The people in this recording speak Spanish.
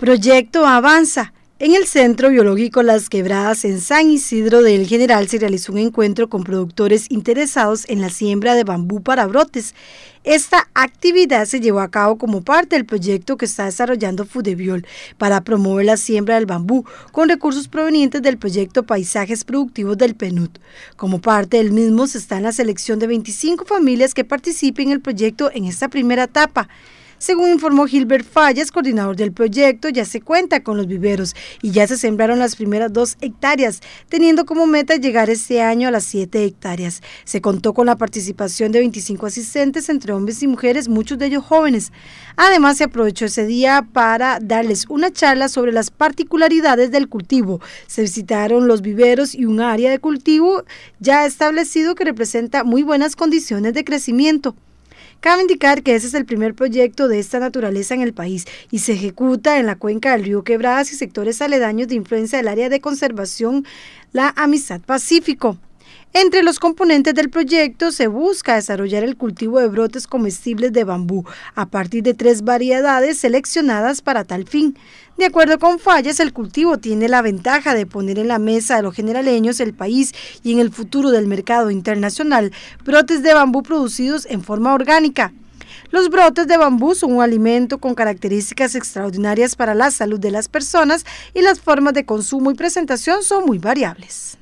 Proyecto Avanza. En el Centro Biológico Las Quebradas en San Isidro del General se realizó un encuentro con productores interesados en la siembra de bambú para brotes. Esta actividad se llevó a cabo como parte del proyecto que está desarrollando Fudebiol para promover la siembra del bambú con recursos provenientes del proyecto Paisajes Productivos del Penut. Como parte del mismo se está en la selección de 25 familias que participen en el proyecto en esta primera etapa. Según informó Gilbert Fallas, coordinador del proyecto, ya se cuenta con los viveros y ya se sembraron las primeras dos hectáreas, teniendo como meta llegar este año a las siete hectáreas. Se contó con la participación de 25 asistentes entre hombres y mujeres, muchos de ellos jóvenes. Además, se aprovechó ese día para darles una charla sobre las particularidades del cultivo. Se visitaron los viveros y un área de cultivo ya establecido que representa muy buenas condiciones de crecimiento. Cabe indicar que ese es el primer proyecto de esta naturaleza en el país y se ejecuta en la cuenca del río Quebradas y sectores aledaños de influencia del área de conservación La Amistad Pacífico. Entre los componentes del proyecto se busca desarrollar el cultivo de brotes comestibles de bambú a partir de tres variedades seleccionadas para tal fin. De acuerdo con Fallas, el cultivo tiene la ventaja de poner en la mesa de los generaleños el país y en el futuro del mercado internacional brotes de bambú producidos en forma orgánica, los brotes de bambú son un alimento con características extraordinarias para la salud de las personas y las formas de consumo y presentación son muy variables.